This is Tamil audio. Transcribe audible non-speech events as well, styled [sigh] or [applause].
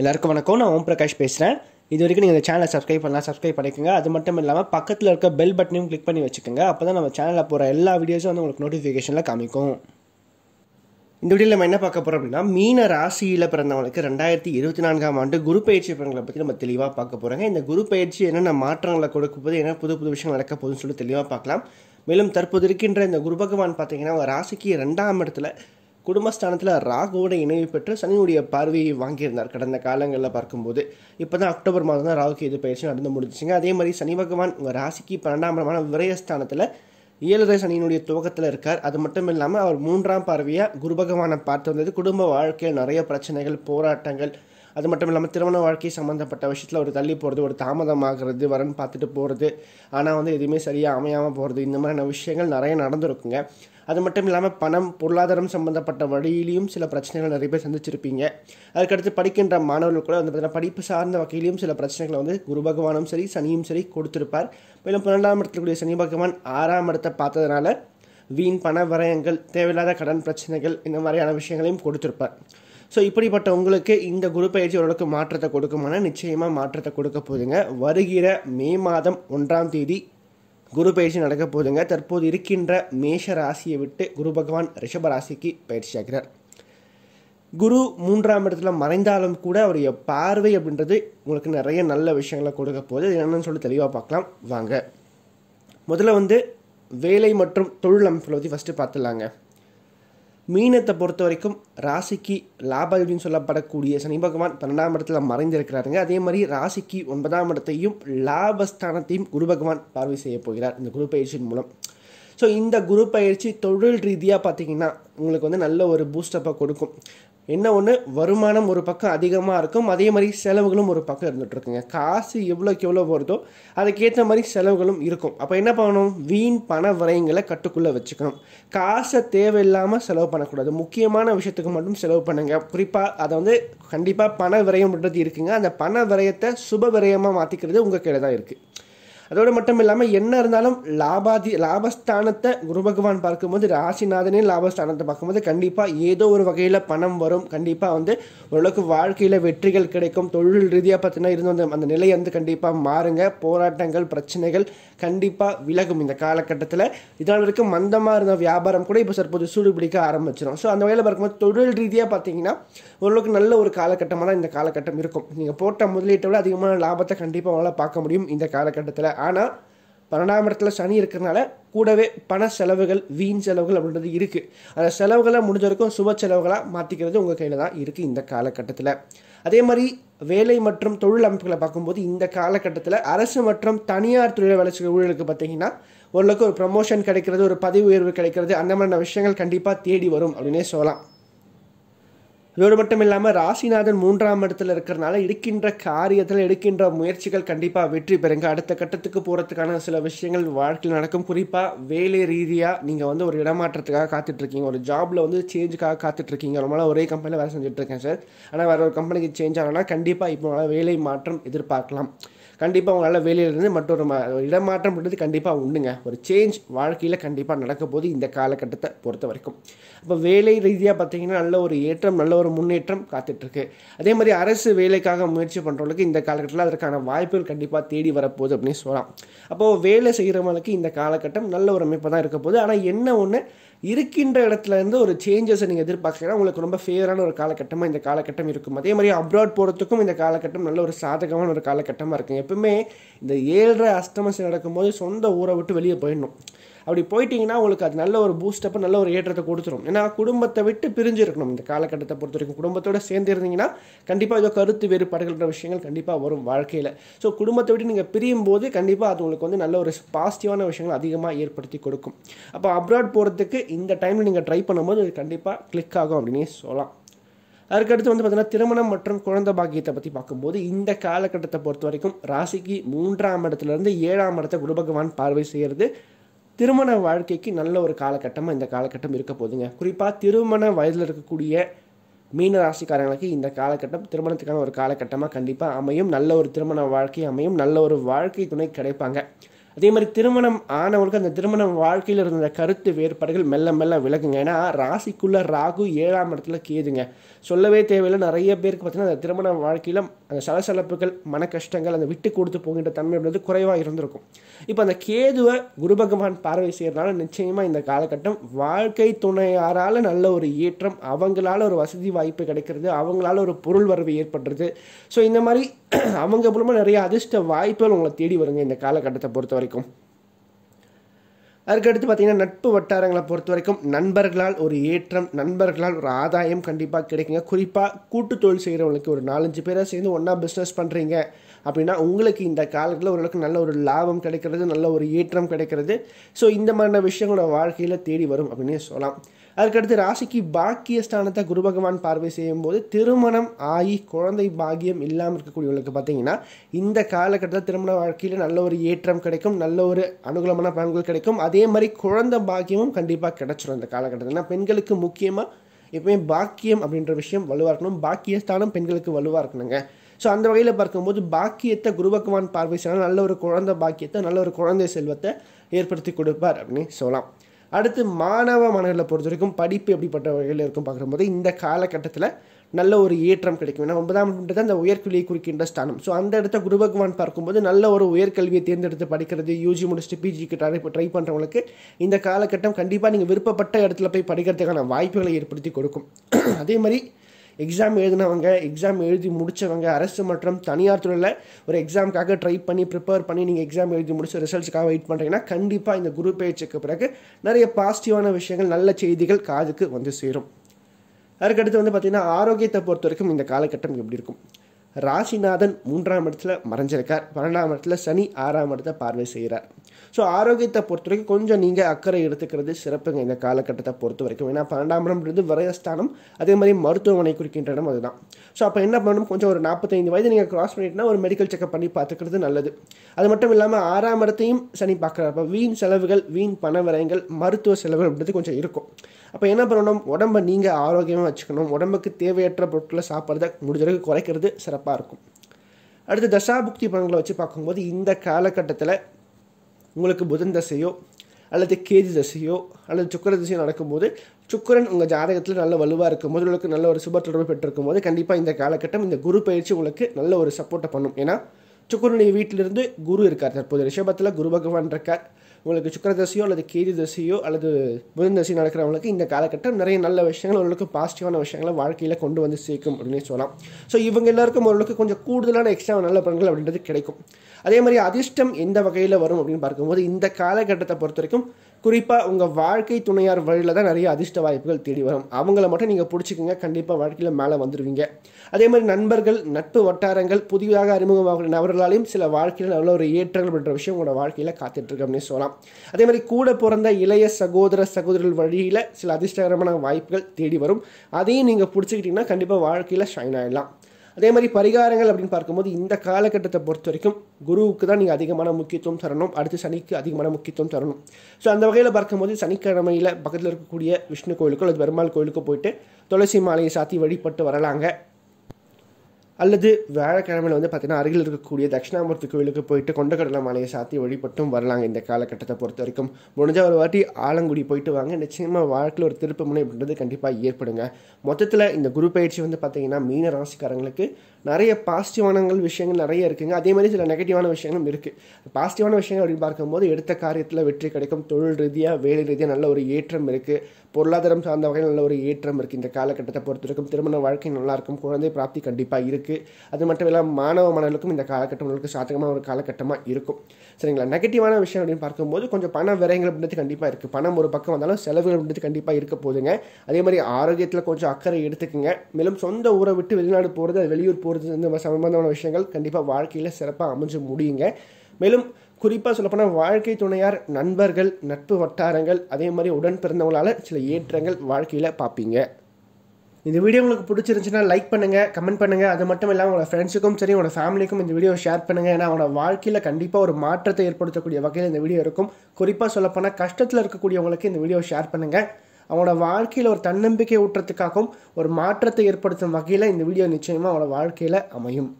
எல்லாருக்கும் வணக்கம் நான் ஓம் பிரகாஷ் பேசுகிறேன் இது வரைக்கும் நீங்கள் இந்த சேனலை சப்ஸ்கிரைப் பண்ணலாம் சப்ஸ்கிரைப் பண்ணிக்கோங்க அது மட்டும் இல்லாமல் பக்கத்தில் இருக்க பெல் பட்டனையும் கிளிக் பண்ணி வச்சுக்கோங்க அப்போ தான் நம்ம சேனலில் போகிற எல்லா வீடியோஸும் வந்து உங்களுக்கு நோட்டிஃபிகேஷனில் காமிக்கும் இந்த வீடியோவில் நம்ம என்ன பார்க்க போகிறோம் அப்படின்னா மீன ராசியில் பிறந்தவங்களுக்கு ரெண்டாயிரத்தி இருபத்தி நான்காம் ஆண்டு குரு பயிற்சி பிறங்களை பற்றி நம்ம தெளிவாக பார்க்க போகிறாங்க இந்த குரு பயிற்சி என்னென்ன மாற்றங்களை கொடுக்கும்போது என்ன புது புது விஷயங்கள் நடக்க போகுதுன்னு சொல்லி தெளிவாக பார்க்கலாம் மேலும் தற்போது இருக்கின்ற இந்த குரு பகவான் பார்த்தீங்கன்னா ராசிக்கு ரெண்டாம் இடத்துல குடும்பஸ்தானத்தில் ராகுவோட இணைவு பெற்று சனியுடைய பார்வையை வாங்கியிருந்தார் கடந்த காலங்களில் பார்க்கும்போது இப்போ தான் அக்டோபர் மாதம் தான் ராகுக்கு இது பயிற்சி நடந்து முடிஞ்சிச்சுங்க அதே மாதிரி சனி பகவான் உங்கள் ராசிக்கு பன்னெண்டாம் இடமான விரயஸ்தானத்தில் ஏழரை சனியினுடைய துவக்கத்தில் இருக்கார் அது மட்டும் இல்லாமல் அவர் மூன்றாம் பார்வையாக குரு பகவானை பார்த்து வந்தது குடும்ப வாழ்க்கையில் நிறைய பிரச்சனைகள் போராட்டங்கள் அது மட்டும் இல்லாமல் திருமண வாழ்க்கை சம்மந்தப்பட்ட விஷயத்தில் ஒரு தள்ளி போகிறது ஒரு தாமதமாகிறது வரன் பார்த்துட்டு போகிறது ஆனால் வந்து எதுவுமே சரியாக அமையாமல் போகிறது இந்த மாதிரியான விஷயங்கள் நிறைய நடந்திருக்குங்க அது மட்டும் இல்லாமல் பணம் பொருளாதாரம் சம்மந்தப்பட்ட வழியிலையும் சில பிரச்சனைகள் நிறைய பேர் சந்திச்சிருப்பீங்க அதுக்கடுத்து படிக்கின்ற மாணவர்கள் கூட வந்து படிப்பு சார்ந்த வகையிலையும் சில பிரச்சனைகளை வந்து குரு பகவானும் சரி சனியும் சரி கொடுத்துருப்பார் மேலும் பன்னெண்டாம் இடத்துக்கூடிய சனி பகவான் ஆறாம் இடத்தை பார்த்ததுனால வீண் பண விரயங்கள் தேவையில்லாத கடன் பிரச்சனைகள் இந்த மாதிரியான விஷயங்களையும் கொடுத்துருப்பார் ஸோ இப்படிப்பட்ட உங்களுக்கு இந்த குரு பயிற்சி ஓரளவுக்கு மாற்றத்தை கொடுக்குமான நிச்சயமாக மாற்றத்தை கொடுக்க போதுங்க வருகிற மே மாதம் ஒன்றாம் தேதி குரு பயிற்சி நடக்க போதுங்க தற்போது இருக்கின்ற மேஷ ராசியை விட்டு குரு பகவான் ரிஷப ராசிக்கு பயிற்சி ஆகிறார் குரு மூன்றாம் இடத்துல மறைந்தாலும் கூட அவருடைய பார்வை அப்படின்றது உங்களுக்கு நிறைய நல்ல விஷயங்களை கொடுக்க போகுது என்னென்னு சொல்லி தெளிவாக பார்க்கலாம் வாங்க முதல்ல வந்து வேலை மற்றும் தொழில் அமைப்புகளை பற்றி ஃபஸ்ட்டு பார்த்துடலாங்க மீனத்தை பொறுத்த வரைக்கும் ராசிக்கு லாபாதிபதினு சொல்லப்படக்கூடிய சனி பகவான் பன்னெண்டாம் இடத்துல மறைந்திருக்கிறாருங்க அதே மாதிரி ராசிக்கு ஒன்பதாம் இடத்தையும் லாபஸ்தானத்தையும் குரு பகவான் பார்வை செய்ய போகிறார் இந்த குரு பயிற்சியின் மூலம் ஸோ இந்த குரு பயிற்சி தொழில் ரீதியாக பார்த்தீங்கன்னா உங்களுக்கு வந்து நல்ல ஒரு பூஸ்டப்பாக கொடுக்கும் என்ன ஒன்று வருமானம் ஒரு பக்கம் அதிகமாக இருக்கும் அதே மாதிரி செலவுகளும் ஒரு பக்கம் இருந்துகிட்ருக்குங்க காசு எவ்வளோக்கு எவ்வளோ வருதோ அதுக்கேற்ற மாதிரி செலவுகளும் இருக்கும் அப்போ என்ன பண்ணணும் வீண் பண விரயங்களை கட்டுக்குள்ளே வச்சுக்கணும் காசை தேவையில்லாமல் செலவு பண்ணக்கூடாது முக்கியமான விஷயத்துக்கு மட்டும் செலவு பண்ணுங்கள் குறிப்பாக அதை வந்து கண்டிப்பாக பண விரயம்ன்றது இருக்குங்க அந்த பண விரயத்தை சுப விரயமாக மாற்றிக்கிறது உங்கள் கையில் தான் இருக்குது அதோடு மட்டும் இல்லாமல் என்ன இருந்தாலும் லாபாதி லாபஸ்தானத்தை குரு பகவான் பார்க்கும்போது ராசிநாதனே லாபஸ்தானத்தை பார்க்கும்போது கண்டிப்பாக ஏதோ ஒரு வகையில் பணம் வரும் கண்டிப்பாக வந்து ஓரளவுக்கு வாழ்க்கையில் வெற்றிகள் கிடைக்கும் தொழில் ரீதியாக பார்த்தீங்கன்னா இருந்து அந்த நிலையை வந்து கண்டிப்பாக மாறுங்க போராட்டங்கள் பிரச்சனைகள் கண்டிப்பாக விலகும் இந்த காலகட்டத்தில் இதனால் வரைக்கும் மந்தமாக இருந்த வியாபாரம் கூட இப்போ தற்போது சூடு பிடிக்க ஆரம்பிச்சிடும் ஸோ அந்த வகையில் பார்க்கும்போது தொழில் ரீதியாக பார்த்தீங்கன்னா ஓரளவுக்கு நல்ல ஒரு காலகட்டமாக தான் இந்த காலகட்டம் இருக்கும் நீங்கள் போட்ட முதலீட்டை விட அதிகமான லாபத்தை கண்டிப்பாக உங்களால் பார்க்க முடியும் இந்த காலகட்டத்தில் ஆனால் பன்னெண்டாம் இடத்துல சனி இருக்கிறதுனால கூடவே பண செலவுகள் வீண் செலவுகள் அப்படின்றது இருக்குது அந்த செலவுகளை முடிஞ்ச வரைக்கும் சுப செலவுகளாக மாற்றிக்கிறது உங்கள் கையில் தான் இருக்குது இந்த காலகட்டத்தில் அதே மாதிரி வேலை மற்றும் தொழில் அமைப்புகளை பார்க்கும்போது இந்த காலகட்டத்தில் அரசு மற்றும் தனியார் தொழில் வளர்ச்சி ஊழலுக்கு பார்த்தீங்கன்னா ஓரளவுக்கு ஒரு ப்ரமோஷன் கிடைக்கிறது ஒரு பதவி உயர்வு கிடைக்கிறது அந்த மாதிரியான விஷயங்கள் கண்டிப்பாக தேடி வரும் அப்படின்னே சொல்லலாம் இவர் மட்டும் இல்லாமல் ராசிநாதன் மூன்றாம் இடத்துல இருக்கிறனால எடுக்கின்ற காரியத்தில் எடுக்கின்ற முயற்சிகள் கண்டிப்பாக வெற்றி பெறுங்க அடுத்த கட்டத்துக்கு போகிறதுக்கான சில விஷயங்கள் வாழ்க்கையில் நடக்கும் குறிப்பாக வேலை ரீதியாக நீங்கள் வந்து ஒரு இடமாற்றத்துக்காக காத்துட்ருக்கீங்க ஒரு ஜாபில் வந்து சேஞ்சுக்காக காத்துட்ருக்கீங்க ரொம்ப நாள் ஒரே கம்பெனியில் வேலை செஞ்சுட்ருக்கேன் சார் ஆனால் வேறு ஒரு கம்பெனிக்கு சேஞ்ச் ஆகணும்னா கண்டிப்பாக இப்போ வேலை மாற்றம் எதிர்பார்க்கலாம் கண்டிப்பாக உங்களால் வெளியிலேருந்து மற்றொரு இடமாற்றம்ன்றது கண்டிப்பாக உண்டுங்க ஒரு சேஞ்ச் வாழ்க்கையில் கண்டிப்பாக நடக்க போது இந்த காலகட்டத்தை பொறுத்த வரைக்கும் இப்போ வேலை ரீதியாக பார்த்தீங்கன்னா நல்ல ஒரு ஏற்றம் நல்ல ஒரு முன்னேற்றம் காத்துட்ருக்கு அதே மாதிரி அரசு வேலைக்காக முயற்சி பண்ணுறவங்களுக்கு இந்த காலகட்டத்தில் அதற்கான வாய்ப்புகள் கண்டிப்பாக தேடி வரப்போகுது அப்படின்னு சொல்லலாம் அப்போது வேலை செய்கிறவங்களுக்கு இந்த காலகட்டம் நல்ல ஒரு அமைப்பாக தான் இருக்க போகுது ஆனால் என்ன ஒன்று இருக்கின்ற இடத்துல இருந்து ஒரு சேஞ்சஸை நீங்கள் எதிர்பார்க்குறீங்கன்னா உங்களுக்கு ரொம்ப ஃபேவரான ஒரு காலகட்டமாக இந்த காலகட்டம் இருக்கும் அதே மாதிரி அப்ராட் போகிறதுக்கும் இந்த காலகட்டம் நல்ல ஒரு சாதகமான ஒரு காலகட்டமாக இருக்கும் எப்பவுமே இந்த ஏழரை அஷ்டமசி நடக்கும்போது சொந்த ஊரை விட்டு வெளியே போயிடணும் அப்படி போயிட்டீங்கன்னா உங்களுக்கு அது நல்ல ஒரு பூஸ்டப்பு நல்ல ஒரு ஏற்றத்தை கொடுத்துரும் ஏன்னா குடும்பத்தை விட்டு பிரிஞ்சு இருக்கணும் இந்த காலகட்டத்தை பொறுத்த வரைக்கும் குடும்பத்தோடு சேர்ந்துருந்தீங்கன்னா கண்டிப்பாக ஏதோ கருத்து வேறுபாடுகள்ன்ற விஷயங்கள் கண்டிப்பாக வரும் வாழ்க்கையில் ஸோ குடும்பத்தை விட்டு நீங்கள் பிரியும் போது கண்டிப்பாக அது உங்களுக்கு வந்து நல்ல ஒரு பாசிட்டிவான விஷயங்கள் அதிகமாக ஏற்படுத்தி கொடுக்கும் அப்போ அப்ராட் போகிறதுக்கு இந்த டைமில் நீங்கள் ட்ரை பண்ணும்போது அது கண்டிப்பாக கிளிக் ஆகும் அப்படின்னே சொல்லலாம் அதுக்கடுத்து வந்து பார்த்தீங்கன்னா திருமணம் மற்றும் குழந்தை பாக்கியத்தை பற்றி பார்க்கும்போது இந்த காலகட்டத்தை பொறுத்த வரைக்கும் ராசிக்கு மூன்றாம் இடத்துலேருந்து ஏழாம் இடத்தை குரு பகவான் பார்வை செய்கிறது திருமண வாழ்க்கைக்கு நல்ல ஒரு காலகட்டமாக இந்த காலகட்டம் இருக்க போதுங்க குறிப்பாக திருமண வயதில் இருக்கக்கூடிய மீன ராசிக்காரங்களுக்கு இந்த காலகட்டம் திருமணத்துக்கான ஒரு காலகட்டமாக கண்டிப்பாக அமையும் நல்ல ஒரு திருமண வாழ்க்கை அமையும் நல்ல ஒரு வாழ்க்கை துணை கிடைப்பாங்க அதே மாதிரி திருமணம் ஆனவங்களுக்கு அந்த திருமணம் வாழ்க்கையில் இருந்த கருத்து வேறுபாடுகள் மெல்ல மெல்ல விலகுங்க ஏன்னா ராசிக்குள்ளே ராகு ஏழாம் இடத்துல கேதுங்க சொல்லவே தேவையில்லை நிறைய பேருக்கு பார்த்தீங்கன்னா அந்த திருமணம் வாழ்க்கையில் அந்த சலசலப்புகள் மன கஷ்டங்கள் அந்த விட்டு கொடுத்து போகின்ற தன்மை அப்படின்றது குறைவாக இருந்திருக்கும் இப்போ அந்த கேதுவை குரு பகவான் பார்வை செய்கிறதுனால நிச்சயமாக இந்த காலகட்டம் வாழ்க்கை துணையாரால் நல்ல ஒரு ஏற்றம் அவங்களால ஒரு வசதி வாய்ப்பு கிடைக்கிறது அவங்களால ஒரு பொருள் வரவு ஏற்படுறது ஸோ இந்த மாதிரி [clears throat] அவங்க மூலமாக நிறைய அதிர்ஷ்ட வாய்ப்புகள் உங்களை தேடி வருங்க இந்த காலகட்டத்தை பொறுத்தவரை வரைக்கும் அதுக்கடுத்து பார்த்தீங்கன்னா நட்பு வட்டாரங்களை பொறுத்த வரைக்கும் நண்பர்களால் ஒரு ஏற்றம் நண்பர்களால் ஒரு ஆதாயம் கண்டிப்பாக கிடைக்குங்க குறிப்பாக கூட்டு தொழில் செய்கிறவங்களுக்கு ஒரு நாலஞ்சு பேராக சேர்ந்து ஒன்றா பிஸ்னஸ் பண்ணுறீங்க அப்படின்னா உங்களுக்கு இந்த காலத்தில் ஓரளவுக்கு நல்ல ஒரு லாபம் கிடைக்கிறது நல்ல ஒரு ஏற்றம் கிடைக்கிறது ஸோ இந்த மாதிரியான விஷயங்களோட வாழ்க்கையில் தேடி வரும் அப்படின்னே சொல்லலாம் அதுக்கடுத்து ராசிக்கு பாக்கிய ஸ்தானத்தை குரு பகவான் பார்வை செய்யும் போது திருமணம் ஆகி குழந்தை பாக்கியம் இல்லாமல் இருக்கக்கூடியவர்களுக்கு பார்த்தீங்கன்னா இந்த காலகட்டத்தில் திருமண வாழ்க்கையில் நல்ல ஒரு ஏற்றம் கிடைக்கும் நல்ல ஒரு அனுகூலமான பலன்கள் கிடைக்கும் அதே மாதிரி குழந்தை பாக்கியமும் கண்டிப்பாக கிடைச்சிடும் இந்த காலகட்டத்தில் பெண்களுக்கு முக்கியமாக எப்பவுமே பாக்கியம் அப்படின்ற விஷயம் வலுவாக இருக்கணும் பாக்கியஸ்தானம் பெண்களுக்கு வலுவாக இருக்கணுங்க ஸோ அந்த வகையில் பார்க்கும்போது பாக்கியத்தை குரு பகவான் பார்வை செய்யலாம் நல்ல ஒரு குழந்தை பாக்கியத்தை நல்ல ஒரு குழந்தை செல்வத்தை ஏற்படுத்தி கொடுப்பார் அப்படின்னு சொல்லலாம் அடுத்து மாணவ மாணவர்களை பொறுத்த வரைக்கும் படிப்பு எப்படிப்பட்ட வகையில் இருக்கும் பார்க்கும்போது இந்த காலகட்டத்தில் நல்ல ஒரு ஏற்றம் கிடைக்கும் ஏன்னா ஒன்பதாம் தான் அந்த உயர்கல்வியை குறிக்கின்ற ஸ்தானம் ஸோ அந்த இடத்த குரு பகவான் பார்க்கும்போது நல்ல ஒரு உயர்கல்வியை தேர்ந்தெடுத்து படிக்கிறது யூஜி முடிச்சுட்டு பிஜிக்கு ட்ரை ட்ரை பண்ணுறவங்களுக்கு இந்த காலகட்டம் கண்டிப்பாக நீங்கள் விருப்பப்பட்ட இடத்துல போய் படிக்கிறதுக்கான வாய்ப்புகளை ஏற்படுத்தி கொடுக்கும் [clears throat] அதே மாதிரி எக்ஸாம் எழுதினவங்க எக்ஸாம் எழுதி முடித்தவங்க அரசு மற்றும் தனியார் துறையில் ஒரு எக்ஸாமுக்காக ட்ரை பண்ணி ப்ரிப்பேர் பண்ணி நீங்கள் எக்ஸாம் எழுதி முடிச்ச ரிசல்ட்ஸுக்காக வெயிட் பண்ணுறீங்கன்னா கண்டிப்பாக இந்த குரு பேச்சுக்கு பிறகு நிறைய பாசிட்டிவான விஷயங்கள் நல்ல செய்திகள் காதுக்கு வந்து சேரும் அதுக்கடுத்து வந்து பார்த்திங்கன்னா ஆரோக்கியத்தை பொறுத்த வரைக்கும் இந்த காலகட்டம் எப்படி இருக்கும் ராசிநாதன் மூன்றாம் இடத்துல மறைஞ்சிருக்கார் பன்னெண்டாம் இடத்துல சனி ஆறாம் இடத்தை பார்வை செய்கிறார் ஸோ ஆரோக்கியத்தை பொறுத்த வரைக்கும் கொஞ்சம் நீங்கள் அக்கறை எடுத்துக்கிறது சிறப்புங்க இந்த காலகட்டத்தை பொறுத்த வரைக்கும் ஏன்னா பன்னெண்டாம் பன்னெண்டாமரம்ன்றது வரையஸ்தானம் அதே மாதிரி மருத்துவமனை குறிக்கின்ற இடம் அதுதான் ஸோ அப்போ என்ன பண்ணணும் கொஞ்சம் ஒரு நாற்பத்தைந்து வயது நீங்கள் க்ராஸ் பண்ணிட்டுனா ஒரு மெடிக்கல் செக்அப் பண்ணி பார்த்துக்கிறது நல்லது அது மட்டும் இல்லாமல் ஆறாம் இடத்தையும் சனி பார்க்குறப்ப வீண் செலவுகள் வீண் பண விரயங்கள் மருத்துவ செலவுகள் அப்படின்றது கொஞ்சம் இருக்கும் அப்போ என்ன பண்ணணும் உடம்பை நீங்கள் ஆரோக்கியமாக வச்சுக்கணும் உடம்புக்கு தேவையற்ற பொருட்களை சாப்பிட்றத முடிஞ்சளவுக்கு குறைக்கிறது சிறப்பாக இருக்கும் அடுத்து தசாபுக்தி பலன்களை வச்சு பார்க்கும்போது இந்த காலகட்டத்தில் உங்களுக்கு புதன் தசையோ அல்லது கேது தசையோ அல்லது சுக்கர திசையோ நடக்கும்போது சுக்கரன் உங்கள் ஜாதகத்தில் நல்ல வலுவாக இருக்கும் போது உங்களுக்கு நல்ல ஒரு சுப தொடர்பு பெற்றிருக்கும் போது கண்டிப்பாக இந்த காலகட்டம் இந்த குரு பயிற்சி உங்களுக்கு நல்ல ஒரு சப்போர்ட்டை பண்ணும் ஏன்னா சுக்கரனுடைய வீட்டிலிருந்து குரு இருக்கார் தற்போது ரிஷபத்தில் குரு பகவான் இருக்கார் உங்களுக்கு சுக்கர தசையோ அல்லது கேது தசையோ அல்லது புதன் தசை நடக்கிறவங்களுக்கு இந்த காலகட்டம் நிறைய நல்ல விஷயங்கள் ஓரளவுக்கு பாசிட்டிவான விஷயங்களை வாழ்க்கையில் கொண்டு வந்து சேர்க்கும் அப்படின்னு சொல்லலாம் ஸோ இவங்க எல்லாருக்கும் ஓரளவுக்கு கொஞ்சம் கூடுதலான எக்ஸ்ட்ரா நல்ல பலன்கள் அப்படின்றது கிடைக்கும் அதே மாதிரி அதிர்ஷ்டம் எந்த வகையில் வரும் அப்படின்னு பார்க்கும்போது இந்த காலகட்டத்தை பொறுத்த வரைக்கும் குறிப்பாக உங்கள் வாழ்க்கை துணையார் வழியில் தான் நிறைய அதிர்ஷ்ட வாய்ப்புகள் தேடி வரும் அவங்கள மட்டும் நீங்கள் பிடிச்சிக்கோங்க கண்டிப்பாக வாழ்க்கையில் மேலே வந்துடுவீங்க அதே மாதிரி நண்பர்கள் நட்பு வட்டாரங்கள் புதிதாக அறிமுகமாகிற நபர்களாலையும் சில வாழ்க்கையில் நல்ல ஒரு ஏற்றங்கள் பண்ணுற விஷயம் உங்களோட வாழ்க்கையில் காத்துட்ருக்கு அப்படின்னு சொல்லலாம் அதே மாதிரி கூட பிறந்த இளைய சகோதர சகோதரர்கள் வழியில் சில அதிர்ஷ்டகரமான வாய்ப்புகள் தேடி வரும் அதையும் நீங்கள் பிடிச்சிக்கிட்டிங்கன்னா கண்டிப்பாக வாழ்க்கையில் ஷைன் ஆகிடலாம் அதே மாதிரி பரிகாரங்கள் அப்படின்னு பார்க்கும்போது இந்த காலகட்டத்தை பொறுத்த வரைக்கும் குருவுக்கு தான் நீங்கள் அதிகமான முக்கியத்துவம் தரணும் அடுத்து சனிக்கு அதிகமான முக்கியத்துவம் தரணும் ஸோ அந்த வகையில் பார்க்கும்போது சனிக்கிழமையில் பக்கத்தில் இருக்கக்கூடிய விஷ்ணு கோயிலுக்கோ அல்லது பெருமாள் கோயிலுக்கோ போயிட்டு துளசி மாலையை சாத்தி வழிபட்டு வரலாங்க அல்லது வியாழக்கிழமையில் வந்து பார்த்திங்கன்னா அருகில் இருக்கக்கூடிய தட்சிணாமூர்த்தி கோயிலுக்கு போயிட்டு கொண்டக்கடலை மலையை சாத்தி வழிபட்டும் வரலாங்க இந்த காலகட்டத்தை பொறுத்த வரைக்கும் முடிஞ்சால் ஒரு வாட்டி ஆலங்குடி போயிட்டு வாங்க நிச்சயமாக வாழ்க்கையில் ஒரு திருப்பு முனை அப்படின்றது கண்டிப்பாக ஏற்படுங்க மொத்தத்தில் இந்த குரு பயிற்சி வந்து பார்த்திங்கன்னா மீன ராசிக்காரங்களுக்கு நிறைய பாசிட்டிவான விஷயங்கள் நிறைய இருக்குங்க அதே மாதிரி சில நெகட்டிவான விஷயங்களும் இருக்குது பாசிட்டிவான விஷயங்கள் அப்படின்னு பார்க்கும்போது எடுத்த காரியத்தில் வெற்றி கிடைக்கும் தொழில் ரீதியாக வேலை ரீதியாக நல்ல ஒரு ஏற்றம் இருக்குது பொருளாதாரம் சார்ந்த வகையில் நல்ல ஒரு ஏற்றம் இருக்குது இந்த காலகட்டத்தை பொறுத்த வரைக்கும் திருமண வாழ்க்கை நல்லாயிருக்கும் குழந்தை பிராப்தி கண்டிப்பாக இருக்குது அது மட்டும் இல்லாமல் மாணவ மாணவர்களுக்கும் இந்த காலகட்டம் உங்களுக்கு சாதகமான ஒரு காலகட்டமாக இருக்கும் சரிங்களா நெகட்டிவான விஷயம் அப்படின்னு பார்க்கும்போது கொஞ்சம் பண விரயங்கள் அப்படின்றது கண்டிப்பாக இருக்குது பணம் ஒரு பக்கம் வந்தாலும் செலவுகள் அப்படின்றது கண்டிப்பாக இருக்க போதுங்க அதே மாதிரி ஆரோக்கியத்தில் கொஞ்சம் அக்கறை எடுத்துக்கோங்க மேலும் சொந்த ஊரை விட்டு வெளிநாடு போகிறது அது வெளியூர் போகிறது போகிறது இந்த சம்பந்தமான விஷயங்கள் கண்டிப்பாக வாழ்க்கையில் சிறப்பாக அமைஞ்சு முடியுங்க மேலும் குறிப்பாக சொல்லப்போனால் வாழ்க்கை துணையார் நண்பர்கள் நட்பு வட்டாரங்கள் அதே மாதிரி உடன் பிறந்தவங்களால் சில ஏற்றங்கள் வாழ்க்கையில் பார்ப்பீங்க இந்த வீடியோ உங்களுக்கு பிடிச்சிருந்துச்சுன்னா லைக் பண்ணுங்கள் கமெண்ட் பண்ணுங்கள் அது மட்டும் இல்லாமல் உங்களோட ஃப்ரெண்ட்ஸுக்கும் சரி உங்களோட ஃபேமிலிக்கும் இந்த வீடியோ ஷேர் பண்ணுங்கள் ஏன்னா அவனோட வாழ்க்கையில் கண்டிப்பாக ஒரு மாற்றத்தை ஏற்படுத்தக்கூடிய வகையில் இந்த வீடியோ இருக்கும் குறிப்பாக சொல்லப்போனால் கஷ்டத்தில் இருக்கக்கூடியவங்களுக்கு இந்த வீடியோ ஷேர் பண்ணுங்கள் அவனோட வாழ்க்கையில் ஒரு தன்னம்பிக்கை ஊற்றத்துக்காகவும் ஒரு மாற்றத்தை ஏற்படுத்தும் வகையில் இந்த வீடியோ நிச்சயமாக அவனோட வாழ்க்கையில் அமையும்